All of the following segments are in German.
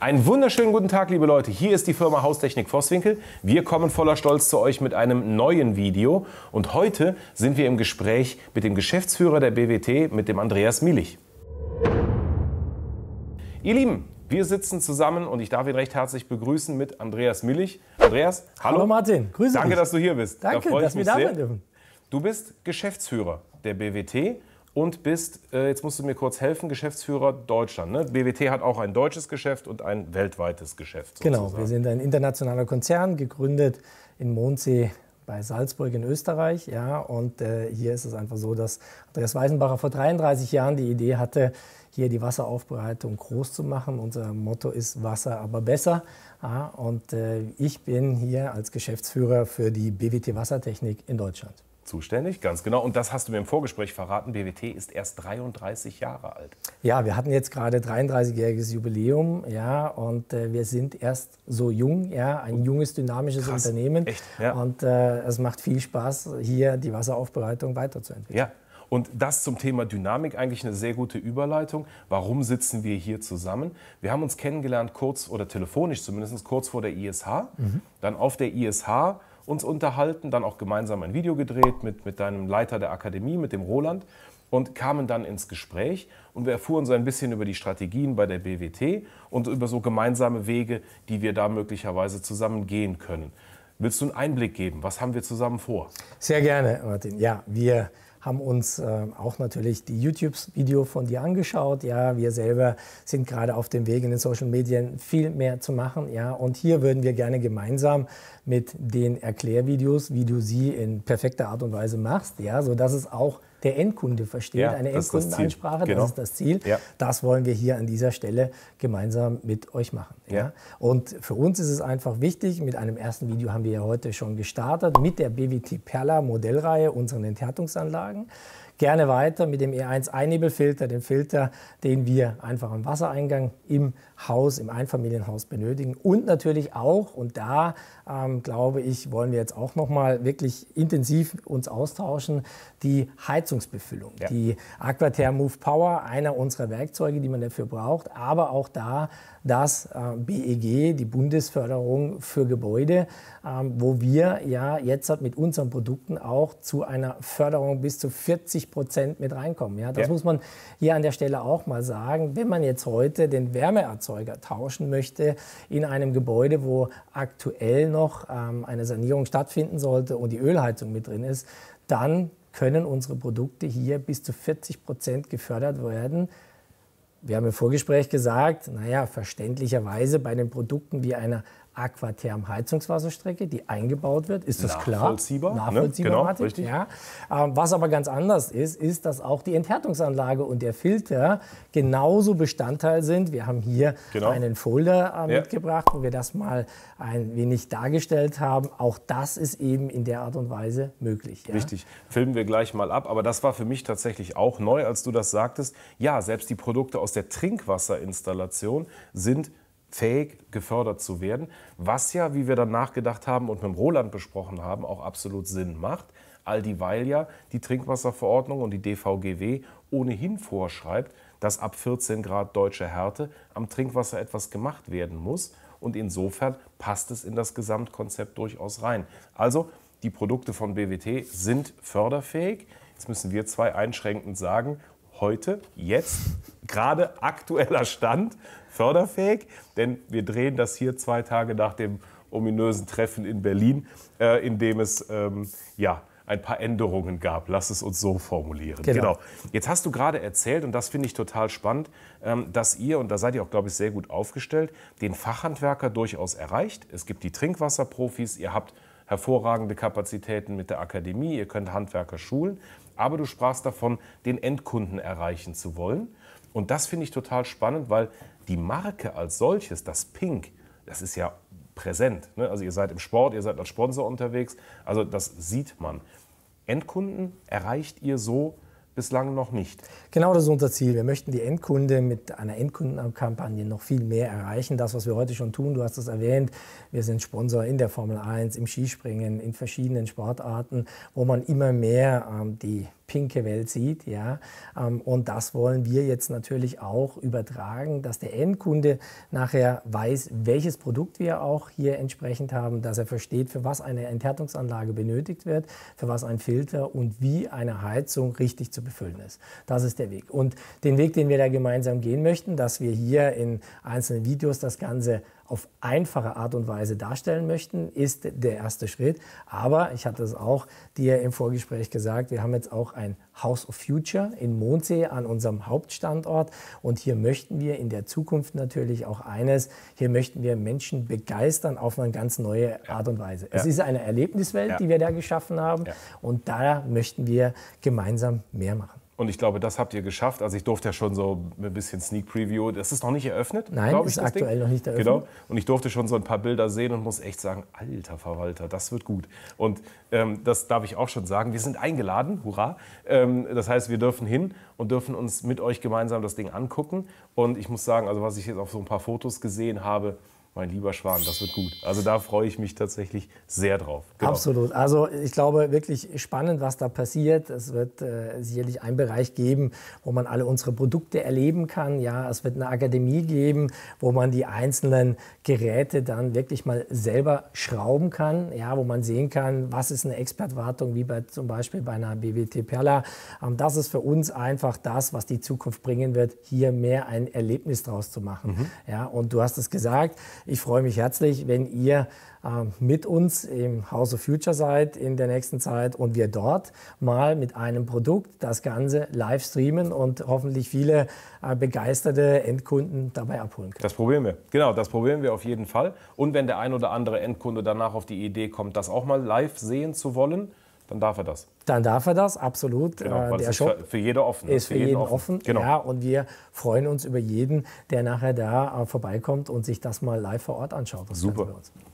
Einen wunderschönen guten Tag, liebe Leute. Hier ist die Firma Haustechnik Vosswinkel. Wir kommen voller Stolz zu euch mit einem neuen Video. Und heute sind wir im Gespräch mit dem Geschäftsführer der BWT, mit dem Andreas Mielich. Ihr Lieben, wir sitzen zusammen und ich darf ihn recht herzlich begrüßen mit Andreas Millich. Andreas, hallo. Hallo Martin, grüße Danke, dich. dass du hier bist. Danke, da dass wir da sein dürfen. Du bist Geschäftsführer der BWT und bist, äh, jetzt musst du mir kurz helfen, Geschäftsführer Deutschland. Ne? BWT hat auch ein deutsches Geschäft und ein weltweites Geschäft. Sozusagen. Genau, wir sind ein internationaler Konzern, gegründet in Mondsee bei Salzburg in Österreich. Ja, und äh, hier ist es einfach so, dass Andreas Weisenbacher vor 33 Jahren die Idee hatte, hier die Wasseraufbereitung groß zu machen. Unser Motto ist Wasser aber besser. Ja, und äh, ich bin hier als Geschäftsführer für die BWT Wassertechnik in Deutschland zuständig, ganz genau. Und das hast du mir im Vorgespräch verraten. BWT ist erst 33 Jahre alt. Ja, wir hatten jetzt gerade 33-jähriges Jubiläum, ja, und äh, wir sind erst so jung, ja, ein oh, junges, dynamisches Krass. Unternehmen. Echt? Ja. Und äh, es macht viel Spaß, hier die Wasseraufbereitung weiterzuentwickeln. Ja. Und das zum Thema Dynamik eigentlich eine sehr gute Überleitung. Warum sitzen wir hier zusammen? Wir haben uns kennengelernt kurz oder telefonisch zumindest kurz vor der ISH. Mhm. Dann auf der ISH uns unterhalten, dann auch gemeinsam ein Video gedreht mit, mit deinem Leiter der Akademie, mit dem Roland und kamen dann ins Gespräch und wir erfuhren so ein bisschen über die Strategien bei der BWT und über so gemeinsame Wege, die wir da möglicherweise zusammen gehen können. Willst du einen Einblick geben? Was haben wir zusammen vor? Sehr gerne, Martin. Ja, wir haben uns äh, auch natürlich die YouTube-Video von dir angeschaut. Ja, wir selber sind gerade auf dem Weg in den Social Medien viel mehr zu machen. Ja, und hier würden wir gerne gemeinsam mit den Erklärvideos, wie du sie in perfekter Art und Weise machst, ja, so es auch der Endkunde versteht. Ja, Eine Endkundenansprache, das, genau. das, ist das Ziel. Ja. Das wollen wir hier an dieser Stelle gemeinsam mit euch machen. Ja. Und für uns ist es einfach wichtig, mit einem ersten Video haben wir ja heute schon gestartet, mit der BWT Perla Modellreihe, unseren Enthärtungsanlagen gerne weiter mit dem E1-Einnebelfilter, dem Filter, den wir einfach am Wassereingang im Haus, im Einfamilienhaus benötigen. Und natürlich auch, und da ähm, glaube ich, wollen wir jetzt auch nochmal wirklich intensiv uns austauschen, die Heizungsbefüllung, ja. die Aquaterm Move Power, einer unserer Werkzeuge, die man dafür braucht. Aber auch da das äh, BEG, die Bundesförderung für Gebäude, ähm, wo wir ja jetzt halt mit unseren Produkten auch zu einer Förderung bis zu 40 Prozent mit reinkommen. Ja, das ja. muss man hier an der Stelle auch mal sagen. Wenn man jetzt heute den Wärmeerzeuger tauschen möchte in einem Gebäude, wo aktuell noch ähm, eine Sanierung stattfinden sollte und die Ölheizung mit drin ist, dann können unsere Produkte hier bis zu 40 Prozent gefördert werden wir haben im Vorgespräch gesagt, naja, verständlicherweise bei den Produkten wie einer Aquaterm heizungswasserstrecke die eingebaut wird. Ist das Nachvollziehbar, klar? Nachvollziehbar. Ne? Genau, richtig. Ja. Ähm, was aber ganz anders ist, ist, dass auch die Enthärtungsanlage und der Filter genauso Bestandteil sind. Wir haben hier genau. einen Folder äh, ja. mitgebracht, wo wir das mal ein wenig dargestellt haben. Auch das ist eben in der Art und Weise möglich. Ja? Richtig. Filmen wir gleich mal ab. Aber das war für mich tatsächlich auch neu, als du das sagtest. Ja, selbst die Produkte aus der Trinkwasserinstallation sind fähig, gefördert zu werden, was ja, wie wir dann nachgedacht haben und mit dem Roland besprochen haben, auch absolut Sinn macht, all dieweil ja die Trinkwasserverordnung und die DVGW ohnehin vorschreibt, dass ab 14 Grad deutsche Härte am Trinkwasser etwas gemacht werden muss und insofern passt es in das Gesamtkonzept durchaus rein. Also die Produkte von BWT sind förderfähig. Jetzt müssen wir zwei einschränkend sagen, heute, jetzt gerade aktueller Stand förderfähig, denn wir drehen das hier zwei Tage nach dem ominösen Treffen in Berlin, äh, in dem es ähm, ja, ein paar Änderungen gab. Lass es uns so formulieren. Genau. genau. Jetzt hast du gerade erzählt, und das finde ich total spannend, ähm, dass ihr, und da seid ihr auch, glaube ich, sehr gut aufgestellt, den Fachhandwerker durchaus erreicht. Es gibt die Trinkwasserprofis, ihr habt hervorragende Kapazitäten mit der Akademie, ihr könnt Handwerker schulen, aber du sprachst davon, den Endkunden erreichen zu wollen. Und das finde ich total spannend, weil die Marke als solches, das Pink, das ist ja präsent. Ne? Also ihr seid im Sport, ihr seid als Sponsor unterwegs. Also das sieht man. Endkunden erreicht ihr so bislang noch nicht. Genau das ist unser Ziel. Wir möchten die Endkunde mit einer Endkundenkampagne noch viel mehr erreichen. Das, was wir heute schon tun, du hast es erwähnt, wir sind Sponsor in der Formel 1, im Skispringen, in verschiedenen Sportarten, wo man immer mehr ähm, die pinke Welt sieht. Ja? Ähm, und das wollen wir jetzt natürlich auch übertragen, dass der Endkunde nachher weiß, welches Produkt wir auch hier entsprechend haben, dass er versteht, für was eine Enthärtungsanlage benötigt wird, für was ein Filter und wie eine Heizung richtig zu befüllen ist. Das ist der Weg. Und den Weg, den wir da gemeinsam gehen möchten, dass wir hier in einzelnen Videos das Ganze auf einfache Art und Weise darstellen möchten, ist der erste Schritt. Aber ich hatte es auch dir im Vorgespräch gesagt, wir haben jetzt auch ein House of Future in Mondsee an unserem Hauptstandort. Und hier möchten wir in der Zukunft natürlich auch eines, hier möchten wir Menschen begeistern auf eine ganz neue Art und Weise. Ja. Es ist eine Erlebniswelt, ja. die wir da geschaffen haben. Und da möchten wir gemeinsam mehr machen. Und ich glaube, das habt ihr geschafft. Also ich durfte ja schon so ein bisschen Sneak Preview. Das ist noch nicht eröffnet. Nein, ist ich, aktuell Ding. noch nicht eröffnet. Genau. Und ich durfte schon so ein paar Bilder sehen und muss echt sagen, alter Verwalter, das wird gut. Und ähm, das darf ich auch schon sagen. Wir sind eingeladen, hurra. Ähm, das heißt, wir dürfen hin und dürfen uns mit euch gemeinsam das Ding angucken. Und ich muss sagen, also was ich jetzt auf so ein paar Fotos gesehen habe, mein lieber Schwan, das wird gut. Also da freue ich mich tatsächlich sehr drauf. Genau. Absolut. Also ich glaube wirklich spannend, was da passiert. Es wird äh, sicherlich einen Bereich geben, wo man alle unsere Produkte erleben kann. Ja, es wird eine Akademie geben, wo man die einzelnen Geräte dann wirklich mal selber schrauben kann. Ja, wo man sehen kann, was ist eine Expertwartung, wie bei, zum Beispiel bei einer BWT Perla. Ähm, das ist für uns einfach das, was die Zukunft bringen wird, hier mehr ein Erlebnis draus zu machen. Mhm. Ja, und du hast es gesagt. Ich freue mich herzlich, wenn ihr ähm, mit uns im House of Future seid in der nächsten Zeit und wir dort mal mit einem Produkt das Ganze live streamen und hoffentlich viele äh, begeisterte Endkunden dabei abholen können. Das probieren wir. Genau, das probieren wir auf jeden Fall. Und wenn der ein oder andere Endkunde danach auf die Idee kommt, das auch mal live sehen zu wollen, dann darf er das. Dann darf er das, absolut. Genau, äh, weil der Shop für, für jede offen. Ist für, für jeden, jeden offen. offen. Genau. Ja, und wir freuen uns über jeden, der nachher da äh, vorbeikommt und sich das mal live vor Ort anschaut. Das Super.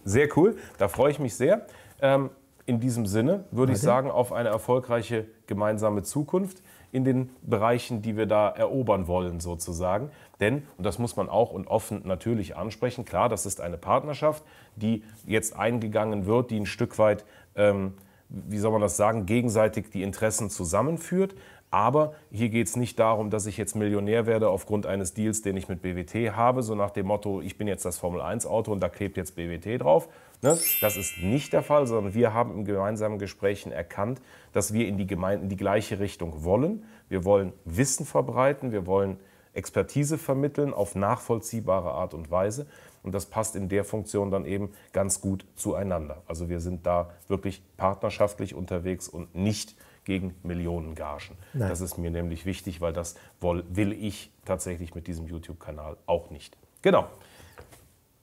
Sehr cool, da freue ich mich sehr. Ähm, in diesem Sinne würde Martin? ich sagen, auf eine erfolgreiche gemeinsame Zukunft in den Bereichen, die wir da erobern wollen, sozusagen. Denn, und das muss man auch und offen natürlich ansprechen, klar, das ist eine Partnerschaft, die jetzt eingegangen wird, die ein Stück weit ähm, wie soll man das sagen, gegenseitig die Interessen zusammenführt. Aber hier geht es nicht darum, dass ich jetzt Millionär werde aufgrund eines Deals, den ich mit BWT habe, so nach dem Motto, ich bin jetzt das Formel-1-Auto und da klebt jetzt BWT drauf. Ne? Das ist nicht der Fall, sondern wir haben in gemeinsamen Gesprächen erkannt, dass wir in die, Gemeinde, die gleiche Richtung wollen. Wir wollen Wissen verbreiten, wir wollen Expertise vermitteln auf nachvollziehbare Art und Weise. Und das passt in der Funktion dann eben ganz gut zueinander. Also wir sind da wirklich partnerschaftlich unterwegs und nicht gegen Millionengagen. Nein. Das ist mir nämlich wichtig, weil das will ich tatsächlich mit diesem YouTube-Kanal auch nicht. Genau.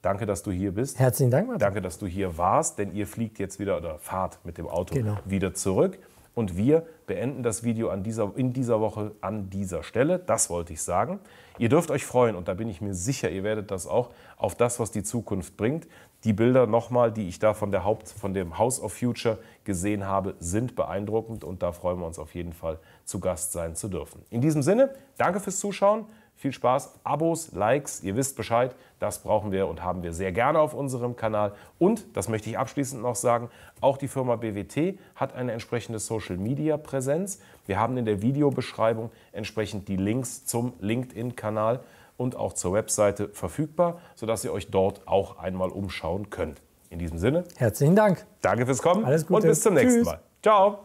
Danke, dass du hier bist. Herzlichen Dank, Martin. Danke, dass du hier warst, denn ihr fliegt jetzt wieder oder fahrt mit dem Auto genau. wieder zurück. Und wir beenden das Video an dieser, in dieser Woche an dieser Stelle. Das wollte ich sagen. Ihr dürft euch freuen, und da bin ich mir sicher, ihr werdet das auch, auf das, was die Zukunft bringt. Die Bilder nochmal, die ich da von, der Haupt, von dem House of Future gesehen habe, sind beeindruckend und da freuen wir uns auf jeden Fall, zu Gast sein zu dürfen. In diesem Sinne, danke fürs Zuschauen. Viel Spaß, Abos, Likes, ihr wisst Bescheid, das brauchen wir und haben wir sehr gerne auf unserem Kanal. Und, das möchte ich abschließend noch sagen, auch die Firma BWT hat eine entsprechende Social-Media-Präsenz. Wir haben in der Videobeschreibung entsprechend die Links zum LinkedIn-Kanal und auch zur Webseite verfügbar, sodass ihr euch dort auch einmal umschauen könnt. In diesem Sinne. Herzlichen Dank. Danke fürs Kommen. Alles Gute. Und bis zum nächsten Tschüss. Mal. Ciao.